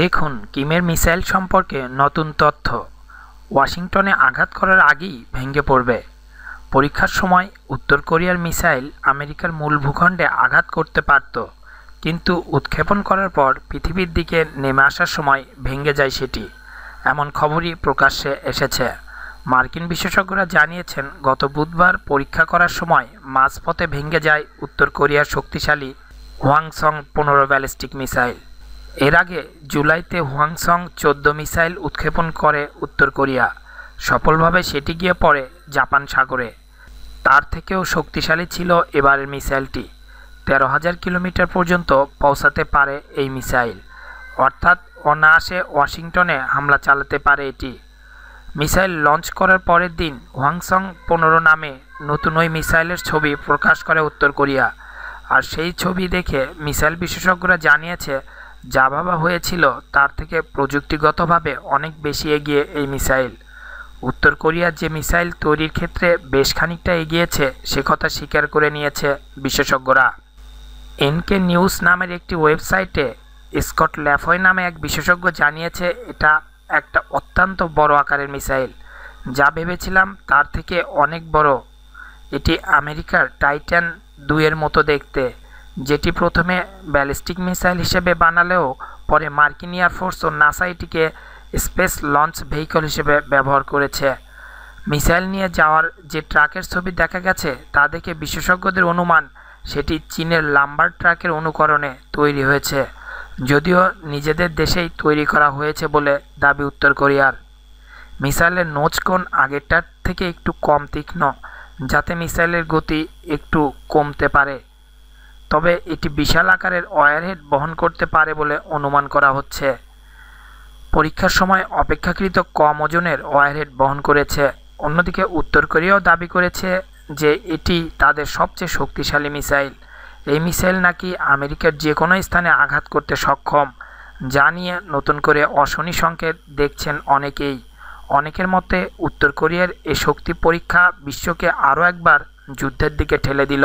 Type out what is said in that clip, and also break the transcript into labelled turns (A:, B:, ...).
A: দেখুন কিমের মিসাইল সম্পর্কে নতুন তথ্য ওয়াশিংটনে আঘাত করার আগেই ভেঙে পড়বে পরীক্ষার সময় উত্তর কোরিয়ার মিসাইল আমেরিকার মূল ভূখণ্ডে আঘাত করতে পারত কিন্তু উৎক্ষেপণ করার পর পৃথিবীর দিকে নেমে আসার সময় ভেঙে যায় সেটি এমন খবরই প্রকাশ্যে এসেছে মার্কিন বিশেষজ্ঞরা জানিয়েছেন গত বুধবার পরীক্ষা করার সময় মাঝপথে ভেঙে যায় উত্তর কোরিয়ার শক্তিশালী হোয়াংসং পনেরো ব্যালিস্টিক মিসাইল এর আগে জুলাইতে হোয়াংসং চোদ্দ মিসাইল উৎক্ষেপণ করে উত্তর কোরিয়া সফলভাবে সেটি গিয়ে পড়ে জাপান সাগরে তার থেকেও শক্তিশালী ছিল এবারের মিসাইলটি তেরো হাজার কিলোমিটার পর্যন্ত পৌঁছাতে পারে এই মিসাইল অর্থাৎ অনায়াসে ওয়াশিংটনে হামলা চালাতে পারে এটি মিসাইল লঞ্চ করার পরের দিন হোয়াংসং পনেরো নামে নতুন ওই মিসাইলের ছবি প্রকাশ করে উত্তর কোরিয়া আর সেই ছবি দেখে মিসাইল বিশেষজ্ঞরা জানিয়েছে যা ভাবা হয়েছিল তার থেকে প্রযুক্তিগতভাবে অনেক বেশি এগিয়ে এই মিসাইল উত্তর কোরিয়া যে মিসাইল তৈরির ক্ষেত্রে বেশ খানিকটা এগিয়েছে সে কথা স্বীকার করে নিয়েছে বিশেষজ্ঞরা এনকে নিউজ নামের একটি ওয়েবসাইটে স্কট ল্যাফয় নামে এক বিশেষজ্ঞ জানিয়েছে এটা একটা অত্যন্ত বড় আকারের মিসাইল যা ভেবেছিলাম তার থেকে অনেক বড় এটি আমেরিকার টাইটান দুইয়ের মতো দেখতে যেটি প্রথমে ব্যালিস্টিক মিসাইল হিসেবে বানালেও পরে মার্কিন এয়ারফোর্স ও নাসা এটিকে স্পেস লঞ্চ ভেহিকল হিসেবে ব্যবহার করেছে মিসাইল নিয়ে যাওয়ার যে ট্রাকের ছবি দেখা গেছে তা দেখে বিশেষজ্ঞদের অনুমান সেটি চীনের লাম্বার ট্রাকের অনুকরণে তৈরি হয়েছে যদিও নিজেদের দেশেই তৈরি করা হয়েছে বলে দাবি উত্তর কোরিয়ার মিসাইলের নোচ আগেরটার থেকে একটু কম তীক্ষ্ণ যাতে মিসাইলের গতি একটু কমতে পারে তবে এটি বিশাল আকারের ওয়ারহেড বহন করতে পারে বলে অনুমান করা হচ্ছে পরীক্ষার সময় অপেক্ষাকৃত কম ওজনের ওয়ারহেড বহন করেছে অন্যদিকে উত্তর কোরিয়াও দাবি করেছে যে এটি তাদের সবচেয়ে শক্তিশালী মিসাইল এই মিসাইল নাকি আমেরিকার যে কোনো স্থানে আঘাত করতে সক্ষম যা নিয়ে নতুন করে অশনি সংকেত দেখছেন অনেকেই অনেকের মতে উত্তর কোরিয়ার এ শক্তি পরীক্ষা বিশ্বকে আরও একবার যুদ্ধের দিকে ঠেলে দিল